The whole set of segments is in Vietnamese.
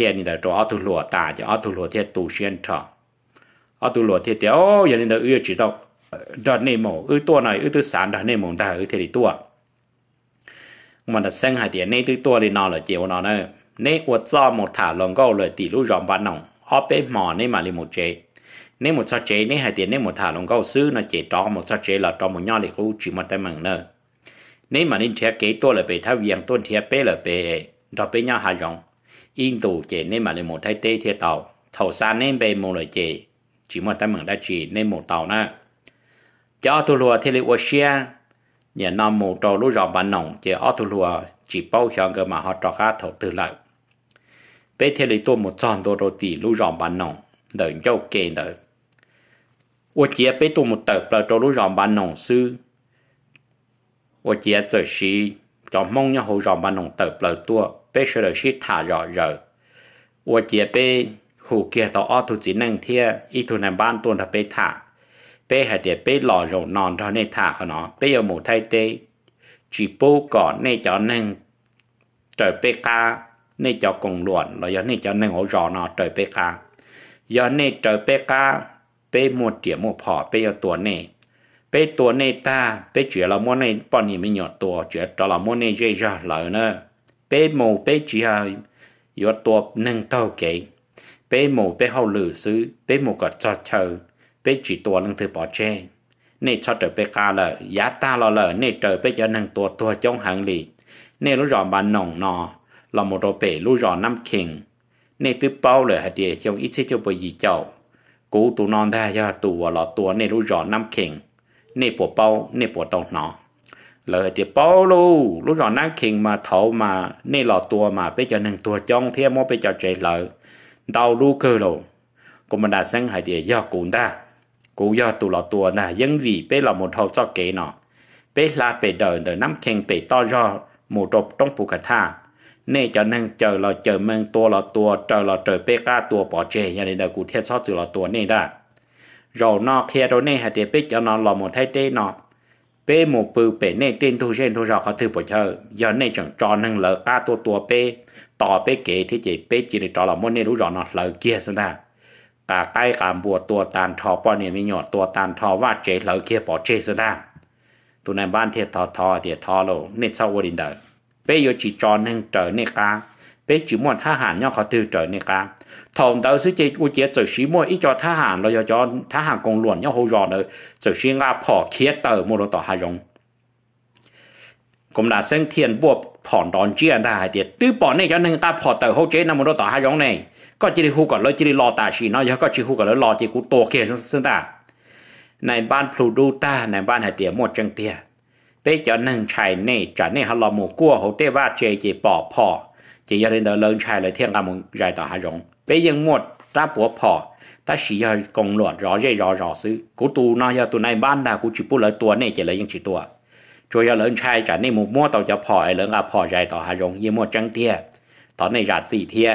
thiên như là cho ở tu lùa tà chứ ở tu lùa thiên tu xuyên trọ ở tu lùa thiên thì ô giờ nên là ưa chỉ đâu đợt này mổ ư tua này ư tư sản đợt này mổ ta ư thì tua mà đặt sinh hai tiền này tư tua thì nó là chiều nó nữa nay uất do một thả lòng câu lời tỷ lũ rộng văn nồng ở bế mò nên mà li một chế nay một sao chế nay hai tiền nay một thả lòng câu sư nó chế trọ một sao chế là trọ một nhau thì cũng chỉ một tay mừng nữa nay mà nên thiết kế tôi là bề thao viền tôi thiết bé là bé, đó bé nhau hai dòng in tù chế nên mà lên một thay tê thiệt tàu thầu xa nên về một lời chế chỉ một tay mừng đã chỉ nên một tàu nè cho tu lùa thì liệu xia nhà nằm một trò lũ rộng bản nồng chế ở tu lùa chỉ bao hiền cơ mà họ trò khá thầu từ lợi bé thì liệu tôi một tròn đồ đồ tỷ lũ rộng bản nồng đợi châu kê đợi ô chế bé một tập là trò lũ rộng bản nồng sư ô chế rồi จอมงยหูรอมบันงเติบเปล่าตัวเปเฉลชิดถ่าจอเรอวัวเจียเป้หูเกียต่ออ้อทุจีนังเทียอีทุนในบ้านตัวทะเปถ่าเป้หเดียเป้หล่อโรนอนท่าในถ่าขนอเปยหมูไทยเตจีปูก่อนในจอหนึ่งเจอเปกาในจอกงหลวนลราย้อนในจอหนึ่งหูจรอนอเจอเปกาย้อนในเจอเปกาเป้หมดเจียหมดพอเปยตัวเน่ bé tua này ta bé chuyện là món này bọn nhỉ mình nhỏ tua chuyện đó là món này dễ ra lợi nữa bé mù bé chỉ hà yếu tua nâng tàu kỹ bé mù bé hậu lử xứ bé mù có cho chờ bé chỉ tua nâng thứ bỏ chê này cho trở bé ca lợ giá ta lo lợ này trở bé cho nâng tua tua trong hàng lì này lúc rõ bàn nòng nò là một đồ bé lúc rõ năm kinh này tư bao lời hạt địa trong ít xí cho bởi gì chậu cú tụ non ra cho tù là tù này lúc rõ năm kinh nè bộ bao nè bộ tông nọ, lời thì bao luôn, lúc rồi nát kinh mà thổ mà nè lò tua mà bây giờ nâng tua trong thêm mô bây giờ chạy lợ, đau lu cơ đồ cũng mà đã sang hải địa do cụ ta cụ do tụ lò tua là dân vì bây là một hậu cho kế nọ, bây là bề đời đời nắm kinh bây to do một rộp trong phụ khả tha nè cho nên chờ là chờ mừng tua là tua chờ là chờ bây ca tua bỏ chê nhà nên là cụ theo sót chữ là tua nè đã rồi nó kia rồi nè hạt để biết cho nó là một thay thế nó bé một bự bé nè tên thu trên thu rồi có thứ bỏ chơi giờ nè chẳng cho nâng lợ ta tua tua bé tỏ bé kể thì chỉ bé chỉ để cho là muốn nè đủ rồi nó lợ kia xem ta cả cái cả bùa tua tàn thò bò nè mi nhỏ tua tàn thò vắt chế lợ kia bỏ chế xem ta tụi này ban thiệt thò thò thiệt thò luôn, nè sau quên đình đời bé giờ chỉ cho nâng trở nè cá bé chỉ muốn tha hàng nhau khó từ trời này cả thòng đầu sư chế của chế chỉ sĩ mua ít cho tha hàng rồi cho tha hàng cùng luận nhau hỗ trợ nữa chỉ sĩ nga bỏ kia tờ mua đồ tỏ hà rong cũng là sinh thiền buộc phỏn đòn chia ta hải tiệt tứ bỏ này cho nên ta phỏ tờ hồ chế nằm một đồ tỏ hà rong này có chỉ đi hú còn lỡ chỉ đi lo tà sĩ nó có chỉ hú còn lỡ lo chỉ cú tổ kia xương ta này ban phù ta này ban hải tiệt một chân tiệt bây giờ nâng chài này trả này hà lò mù cua hỗ tế va chế chế bỏ phỏ chỉ giờ đến đó lớn trai lại thiên cả một giải tỏa hà rộng bây giờ một ta bố phò ta chỉ giờ công luận rõ rệt rõ rõ sự cố tu nó giờ tu này ban là cố chỉ bố lớn tuổi này chỉ lấy những chỉ tuổi rồi giờ lớn trai trả nên một mua tàu cho phò ấy lớn à phò giải tỏa hà rộng như mua trăng thiê tỏ này rạt gì thiê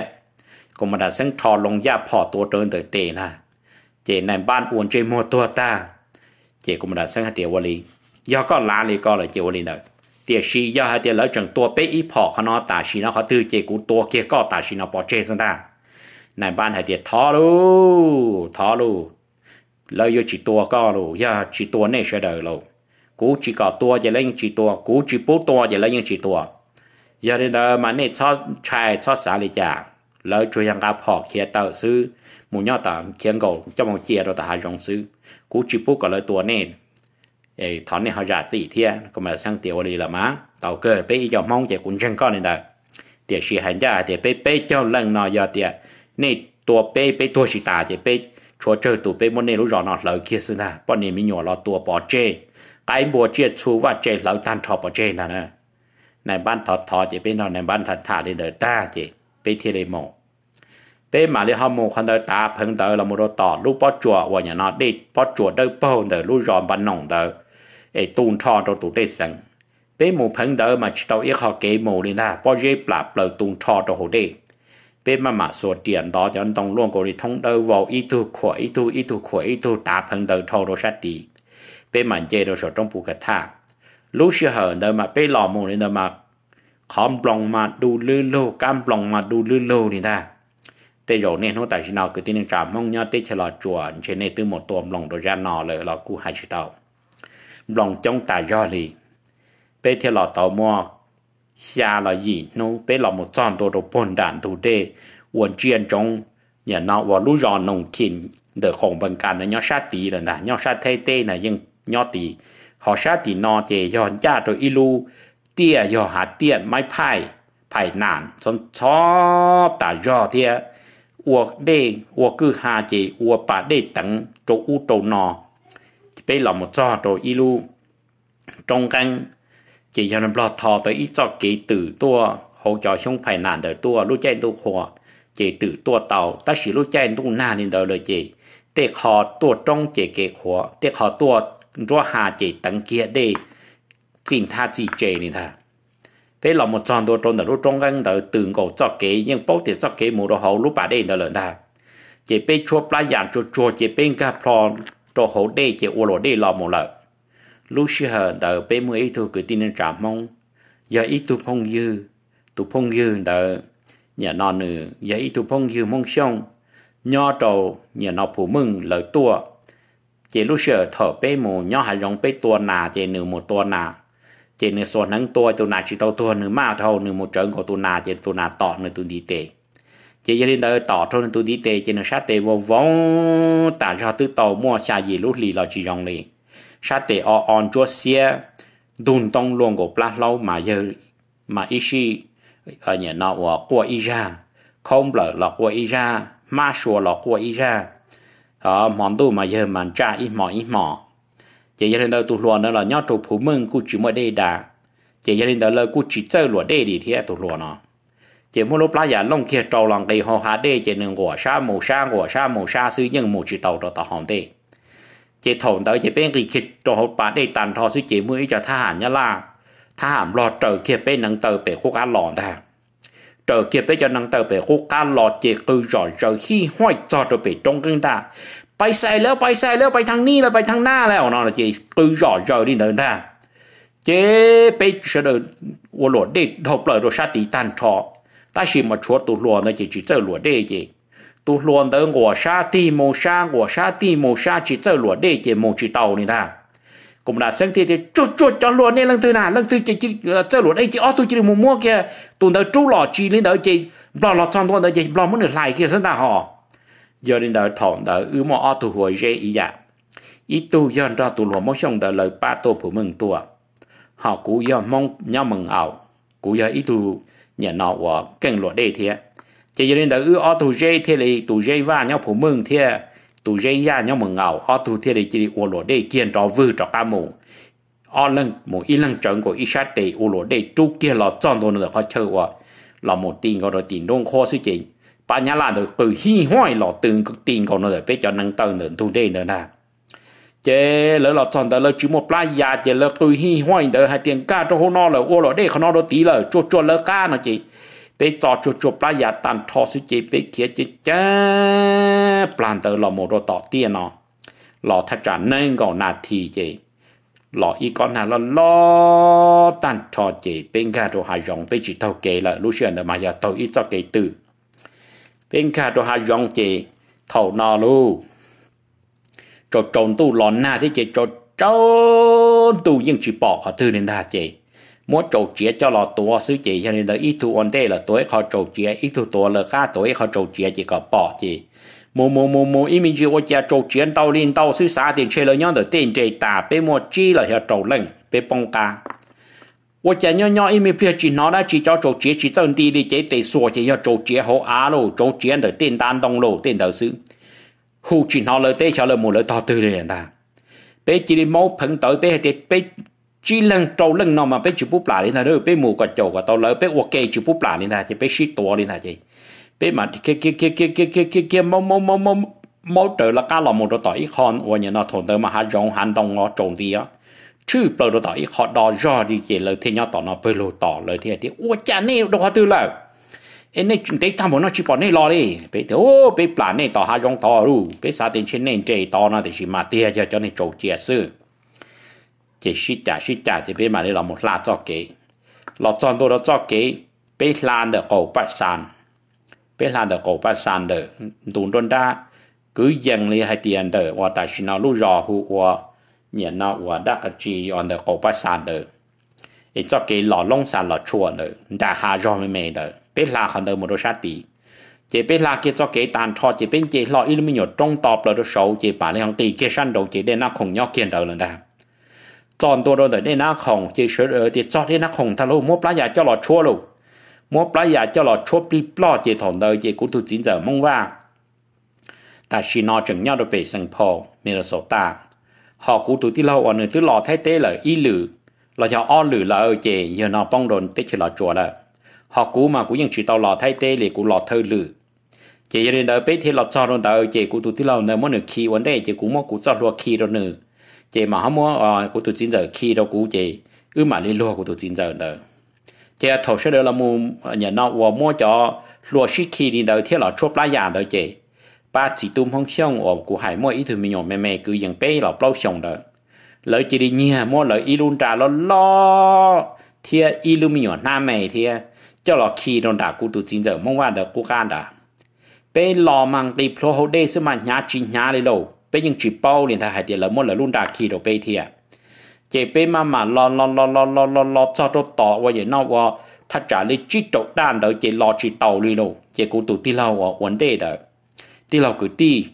cũng mà đã sinh thò lông da phò tua trơn tới tệ nè chỉ này ban uốn chơi mua tua ta chỉ cũng mà đã sinh hạt tiêu vali do có lá thì có là tiêu vali nữa tiền sĩ giờ hai tiền lỡ chừng tua bé ít phò khó nó tả sĩ nó khó tư chế cú tua kia có tả sĩ nó bỏ chế sang ta này ban hai tiền thó lu thó lu lỡ yêu chỉ tua có lu ya chỉ tua này sẽ đời lu cú chỉ có tua giờ lên chỉ tua cú chỉ bút tua giờ lên chỉ tua giờ đến đó mà này cho trai cho xã lý già lỡ chui hàng gặp họ kia tờ sư muốn nhau tờ kia gầu trong một chia rồi tàu hai dòng sư cú chỉ bút có lỡ tua nên ấy thằng này họ ra tỷ thiệt có mà sang tiểu đi là má tàu cơ bây giờ mong chạy cũng chân con nên đời tiệt sĩ hành gia tiệt bây bây cho lần nào giờ tiệt này tua bây bây tua sĩ ta tiệt bây chúa chơi tụ bây muốn này lúc rõ nó lỡ kia xin à bọn này mình nhỏ lo tua bỏ chê cái bùa chia chú và chê lỡ tan thọ bỏ chê nè nè này ban thọ thọ chỉ bây nó này ban thật thà đi đời ta chỉ bây thiên đi mộ bây mà đi hâm mộ con đời ta phấn đời là một đồ tỏ lúc bỏ chùa và nhà nó đi bỏ chùa đời bao đời lúc rõ ban nòng đời ai tuôn tròn rồi tụt đây sẵn bé mù đỡ mà chỉ tao ít họ kế mù đi bao giờ bạp lờ tuôn tròn rồi hồ đây bé mà mà tiền đó cho anh tông luôn cổ đi thông đỡ vào ít tu khỏe ít tu ít tu khỏe ít tu tả phấn đỡ tròn rồi sát đi bé mà chơi rồi sợ trong bù cả thà lúc xưa hở đỡ mà bé lò mù nên đỡ mà khom lòng mà đu lư lô cam lòng mà đu lư lô đi ta tê rồi nên hỗ tài nào cứ tin rằng mong nhớ tê chờ lò trên này từ một tuồng lòng đồ ra nò lời lò cu hai chữ lòng trong ta do lì bé theo lò tàu mò xa là gì nông bây là một tròn đồ đồ bồn đạn thủ đê uốn chuyên trong nhà nó và lũ rò nông kín đỡ khổng bằng cả là sát tí rồi nè nhau sát thay tê là nhưng nhau tí họ sát tí nọ chè do cha rồi ilu tia do hạt tia mai phai phai nản son chó ta do tia uộc đê uộc cứ hà chè uộc bà đê tặng chỗ u trâu nọ bây là một trò đồ y lu trong căn chỉ cho nó lo thọ tới ít cho kỹ tử tua hỗ trợ không phải nản đời tua lúc chạy tu hòa chỉ tử tua tàu ta chỉ lúc chạy tu nản nên đời đời chỉ để họ tua trong chỉ kế hòa để họ tua rõ hà chỉ tận kia để chính tha chỉ chế nên tha bây là một tròn đồ trong đời lúc trong căn đời từng cầu cho kế nhưng bố thì cho kế mù đồ hậu lúc bà đây đời lần ta chỉ bây chua playa chua chua chỉ bên cả plon trò hổ đê chế ô lỗ đê lò mù lợ lúc xưa hờ đờ bê mươi ý thu cứ tin nên trả mông giờ ý tu phong dư tu phong dư đờ nhà nọ nữ giờ ý tu phong dư mong xong nho trầu nhà nọ phụ mưng lợi tua chế lúc xưa thở bê mù nho hải rong bê tua nà chế nữ một tua nà chế nữ số nắng tua tu nà chỉ tàu tua nữ ma thâu nữ một trận của tu nà chế tu nà tọ nữ tu đi tệ chỉ gia đình đời tỏ nên tôi đi tề chỉ là sát tề vô vong tả cho tôi tàu mua xà gì lúc lì là chỉ dòng lì sát tề o on chúa xe đun tông luôn của plat lâu mà giờ mà ít gì ở nhà nọ của ý ra không lỡ là của ý ra ma sùa là của ý ra ở ờ, món đồ mà giờ mà cha ít mỏ ít mỏ chỉ gia đình đời tôi luôn nữa là nhau chụp phụ mừng cụ chỉ mới đây đã chỉ gia đình đời là cụ chỉ chơi luôn đây đi thế tôi luôn nó chỉ muốn lúc lá giả long kia trâu lòng cây hồ hà đê chỉ nên gõ sa mù sa gõ sa mù sa suy nhưng mù chỉ tàu cho tàu hòn đê chỉ thổn tới chỉ bên kỳ kịch trâu hột bà đê tàn thọ suy chỉ mới cho tha hàn nhá la tha hàm lo trở kia bên nắng tờ bể khúc ăn lòn ta trở kia bên cho nắng tờ bể khúc ăn lọt chỉ cứ giỏi rồi khi hoài cho trở bể trong cưng ta bay sai lỡ bay sai lỡ bay thằng ni là bay thằng na là nó là chỉ cứ giỏi rồi đi tới ta chế bên sẽ uổng lột đi học lời sát tí tàn thọ ta chỉ mà chúa tu lùa nó chỉ chỉ chơi lùa đê chỉ tu lùa đó ngõ sa ti mồ sa ngõ sa ti mồ sa chỉ chơi lùa đê chỉ mồ chỉ tàu này ta cũng là sáng thì thì chốt chốt cho luôn nên lần thứ nào lần thứ chỉ ờ, chơi luôn đây chỉ ở tôi chỉ mua mua kia tụi đó chú lọ chỉ lên đó chỉ lọ lọ trong đó chỉ lọ muốn được lại kia sẵn ta họ giờ đến đó thòng đó ứ mà ở tụi hồi dễ ý dạ ý tu giờ ra tụi lọ mong xong đó lời ba tô của mình tua họ cũng giờ mong nhau mừng ảo cũng giờ ít tu nhà nọ của kênh lụa đây thế chỉ cho nên là ở ô tù dây thế thì tù dây va nhau phụ mừng thế tù dây ra nhau mừng ngầu ở tù thế thì chỉ ô lọ đây kiên trò vư trò ca mù ở lần một y lưng trần của y sát tì ô lụa đây chú kia là chọn đồ nữa khó chơi quá là một tiền gọi là tiền đông khó sự chính bà nhà là được từ hi hoài là từng tiền còn nó để biết cho năng tầng đến thu đây nữa nè chế lỡ lọt chọn tới lỡ chú một playa dạ, chế lỡ tôi hi hoài tới hai tiền ca cho hô nọ lỡ ô lỡ để không nọ đó tí lỡ chua chua lỡ ca nó chị bé cho chua chua playa dạ, tàn thọ suy chế, bé kia chế chá plan tới lỡ một đồ tỏ tiền nó lỡ thật trả nên gọi nà thì chế, lỡ y con nào lỡ lọ tàn thọ chị bên ga đồ hai dòng bé chỉ thâu kế lỡ lúc xưa mà giờ tôi ít cho kê từ bên ga đồ hai dòng chế thâu nọ luôn cho tròn tu lòn na thế chị cho tròn tu nhưng chỉ bỏ họ tư nên ta chị mua trầu chia cho lò tua sư chị cho nên là ít thu on đây là tuổi họ trầu chia ít thu tua là cá tuổi họ trầu chia chỉ có bỏ chị mô mô mô mô ý mình chỉ có chia chia tàu liên tàu sư xã tiền chơi là nhau rồi tiền chơi tà bé mua chi là họ trầu lưng bé bông cá 我家娘娘因为不要去拿来去叫做节去种地的，这得说起要做节和阿路做节的电单东路电头是。hù chỉ nó lời tê cho lời mù lời to tư này ta bé chỉ đi máu phấn tới bé thì bé chỉ lần trâu lần nào mà bé chịu bút lại đi là đôi bé mù quả chầu quả tao lỡ bé ok chịu bút lại đi là thì bé shit to đi là chị bé mà cái cái cái cái cái cái cái cái máu máu máu máu máu trở là cá lòng một đôi tỏi con và nhà nó thốn tới mà hai rong hành động nó trộn đi á chứ bờ đôi tỏi họ đo do đi chị lời thế nhau tỏ nó bơi lù tỏ lời thì thì ủa chả nè đâu có tư lời em này ta tham nó chỉ bỏ này lo đi bé thì ô bé plan này tỏ hai dòng tỏ luôn bé sao tiền trên này chơi tỏ nó thì mà tiền cho cho này trâu chia sư chỉ suy trả suy trả thì bé mà đây là một là cho kế lọ tròn tôi đó cho kế bé lan được cầu bát sàn bé lan được cầu bát sàn được tụn đôn đa cứ dần lấy hai tiền được và tại sao nó lúc rò hụ và nhẹ nó và đã cái gì được cầu bát sàn được ít cho kế lọ lông sàn lọ chuột được đã hà rò mới được bé là khẩn đầu một đôi sát tỷ chỉ bé là kia cho kế tàn cho chỉ bên chỉ lo ít mình nhớ trong tọp là đôi chỉ bà lên hàng tỷ kia săn đầu chỉ đến nắp khổng nhau kiên đầu lần đàm chọn tôi đôi đến nắp khổng chỉ sửa đến nắp khổng thằng lô mua lá cho lọ chua luôn mua lá cho lọ chua bị lo chỉ thằng đời chỉ cũng tu chín giờ mong va ta chỉ nói chừng nhau đôi bể sân phò Minnesota họ cũng tu tí lâu ở nơi tí lò thay tế là y lử là cho o lử là ở giờ nó phong đồn tế chỉ là chùa là họ cú mà cũng những chỉ tàu lò thay tê lì cũng lò thơ lử chỉ giờ đến đời bế thì lọt cho rồi đời chỉ cũng tụt tí lâu nữa mỗi nửa khi vấn đề chỉ cũng mỗi cũng cho lúa khi rồi nữa chỉ mà không mua à ờ, cũng tụt chín giờ khi đâu cũng chỉ ư mà lên lúa cũng tụt chín giờ nữa chỉ thầu sẽ đời là mua nhà nọ và mua cho lúa xí khi đi đời thì là chốt lá già đời chỉ ba chỉ tung phong xong ở của hải mua ít thứ mình nhỏ mẹ mẹ cứ dừng bế là bao xong đời lợi chỉ đi nhà mua lợi ít luôn trả lo lo thì ít luôn mình nhỏ nam mẹ thì cho là khi nó đã cụ tụ chính giờ mong qua được cụ can đã bé lò mang đi pro hồ đê xứ mà nhá chín nhá đi đâu, bé nhưng chỉ bao liền thay hải tiền là muốn là luôn đã khi đồ bé thì à chỉ bé mà mà lo lo lo lo lo lo lo cho đồ tỏ và vậy nó và thắt trả lấy chỉ trộn đàn đó chỉ lo chỉ tàu đi đâu, chỉ cụ tụ đi lâu và vấn đề đó đi lâu cứ đi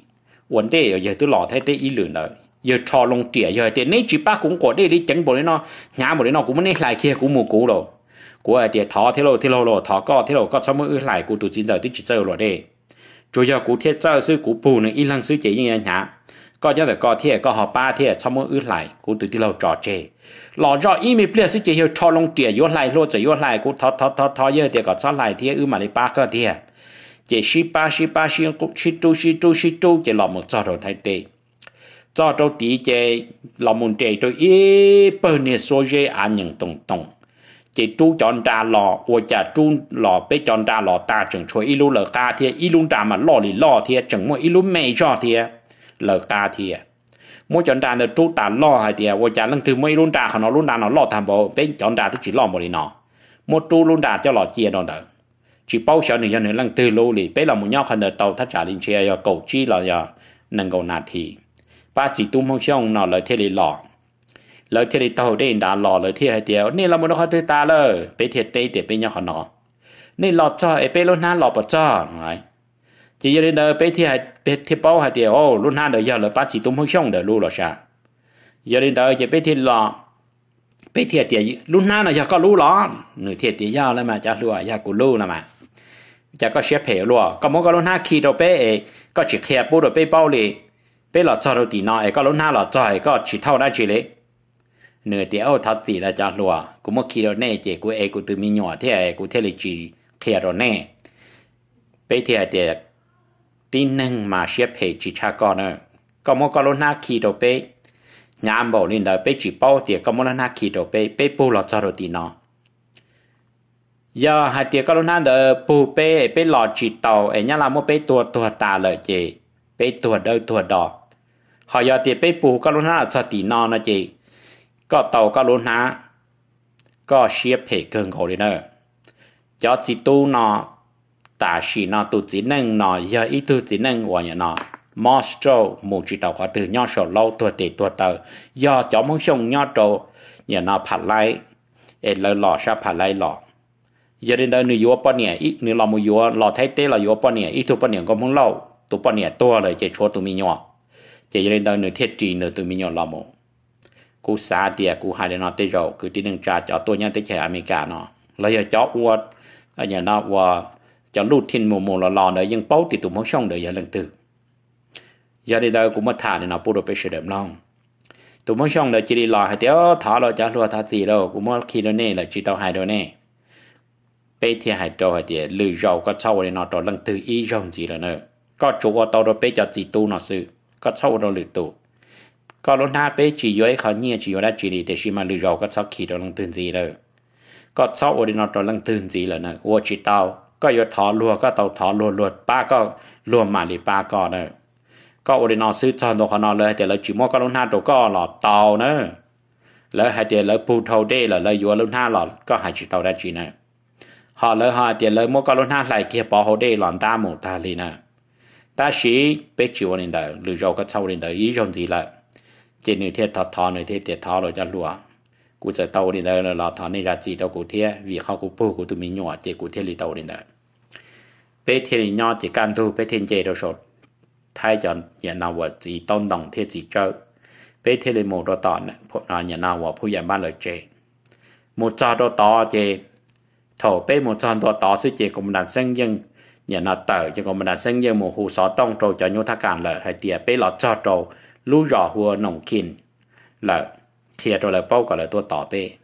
vấn đề ở giờ tôi lo thay tế ý lượng đó giờ trò lông trẻ giờ tiền nếu chỉ ba cũng có đây đi chẳng bộ đấy nó nhá bộ đấy nó cũng muốn lại kia cũng mua cũ rồi của tiệt thọ thế lô thế lô lô thọ có thế lô có sáu mươi lại của tụ chín giờ tích chỉ chơi rồi đây chủ yếu của thiết chơi sư của bù này y lăng sư chỉ như nhá có cho được có thiết có họ ba thiết sáu mươi lại của tụ lô trò chơi lọ rõ y mi ple sư chế hiểu cho long tiền yếu lại lô chỉ yếu lại của thọ thọ thọ thọ yếu tiệt có sáu lại thiết ư mà lấy ba cơ thiết chỉ shi ba shi ba shi cũng shi tu shi tu shi tu chỉ lọ một trò rồi thay tê trò trâu Tỷ chế lọ môn trẻ tôi ít bơ nè số dê anh nhận tông tông chỉ chú chọn ra lò và chả chú lò bé chọn ra lò ta chẳng cho ít lúc lờ ca thì ít lúc ra mà lò lì lò thì chẳng mua ít lúc mẹ cho thì lờ ca thì mua chọn ra là chú ta lò hay thì và chả lần thứ mấy lúc ra họ nó lúc ra nó lò tham bộ bé chọn ra thì chỉ lò một đi nọ mua chú lúc ra cho lò chia đó đó chỉ bao giờ nữa nữa lần thứ lúc lì bé là một nhau khăn đợt tàu thắt trả lên chia cầu chi là giờ nâng cầu nạt thì ba chỉ tu mong xong nó lời thế lì lò lỡ thì tàu đây đã lò lỡ thì hay điều nên là muốn nó tới ta lỡ bây thiệt tây để bây nhau nó nên lọt cho ấy bây luôn lọt bỏ cho rồi chỉ giờ đến đời bây thì bao hay điều ô luôn ha đời giờ lỡ ba chỉ tung hơi xong đời luôn rồi sao giờ đến đời chỉ bây thì lọ bây thiệt thì luôn ha là giờ lú lọ nửa thiệt thì giờ là mà cha lúa giờ của lú là mà cha có xếp hiểu luôn có muốn có luôn ha khi đâu bây có chỉ kẹp bút rồi bây bao liền bây lọt cho đâu thì ấy có luôn ha lọt cho ấy có chỉ thâu đã chỉ lấy nửa tiêu thao chỉ là cho lùa cũng một khi đó nè chỉ của em của từ mi nhỏ thế của thế lịch chỉ kia đó nè bây giờ thì tin năng mà xếp hệ chỉ cha con nữa có một con khi đó bé nhà bảo nên là bé chỉ bảo thì có một na khi đó bé bé bù lọt cho rồi thì giờ hai tiệc con na đó bù bé bé lọt chỉ tàu ấy nhá là một bé tua tua tà lợi bé tua đâu tua đỏ họ giờ thì bé bù con na là cho thì nó nó chị có tàu có luôn hả có xếp hệ cơn gỗ cho chỉ tu nó ta chỉ nó tu chỉ năng nó giờ ít tu chỉ năng của nhà nó monstro một chỉ tàu có từ nhau sổ lâu tua tỷ tua tờ do chó muốn sông nhau trâu nhà nó phạt lại ê lỡ lọ sao phạt lại lọ giờ đến đây nửa yếu bao nhiêu nửa lọ một yếu lọ thấy tê là yếu bao nhiêu ít bao nhiêu có muốn lâu bao nhiêu tua rồi chỉ cho tụi mình nhỏ chỉ đến đây nửa thiết trì nửa tụi mình nhỏ lọ một กูสาเดียกูหายนอติโรคือที่หนึ่งจ่าจอตัวยังติเฉอเมริกาเนาะแล้วอย่าจอวัวอย่านอว่าจะลูดทิ้นมูมูลลอเนยยังเป้าติดตุ่มช่องเดียอย่าเรื่องตื่นอย่าได้เดากูมาถ่ายเนาะปูดไปเสด็จลองตุ่มช่องเดียจีดีลอให้เดียวถอเราจะรัวทาสีเรากูมาคีโดเน่ละจีเตาไฮโดเน่ไปเที่ยหายโดให้เดียวหรือเราก็เช่าเลยนอตัวเรื่องตื่นอีช่องจีเลยเนอะก็จูว่าตัวเราไปจะจีตูนอซื้อก็เช่าเราหรือตัว có lúc nào bé chỉ yếu khó nhẹ chỉ yếu đã chỉ đi để xí mà lưu dầu có sao kỳ đó lăng tương gì rồi có sao ổn định lăng tương gì rồi nè ô tao có yếu thọ lùa có tàu thọ lùa lùa ba có lùa mà ba có nè có ổn định cho nó khó nó lời để lời chỉ mua có lúc nào đó có lọ tàu nè lời hai tiền lời bù thầu đê là lời lúc nào lọ có hai chỉ tàu đã chỉ nè họ lời họ tiền lời mua có lúc nào lại kia bỏ hồ đê lọn ta một ta lì nè ta sĩ bé chịu ổn định đó lưu dầu có sao ổn định đó gì lại chỉ nửa thiết thọ thọ nửa thiết tiệt thọ rồi cho lúa cụ sẽ tàu đi đây là thọ này ra chỉ đâu cụ thiết vì họ cụ bù cụ tụi mình nhỏ chỉ cụ thiết đi tàu đi đây bé thiên nhỏ chỉ can thu bé thiên chế đâu sốt thay cho nhà nào vợ chỉ tôn đồng thiết chỉ chơi bé thiên đi một đôi tọ nè nhà nào vợ phụ nhà ba lời chế một trò đôi tọ chế thổ bé một trò đôi tọ suy chế cũng đàn sinh dân nhà nào tờ cho cũng đàn sinh dân một hồ sọ tông trâu cho nhau thắc cản lời hay tiệt bé lọt trò trâu lưu rõ hùa nồng kinh là thiệt rồi là bao cả là tôi tỏ bê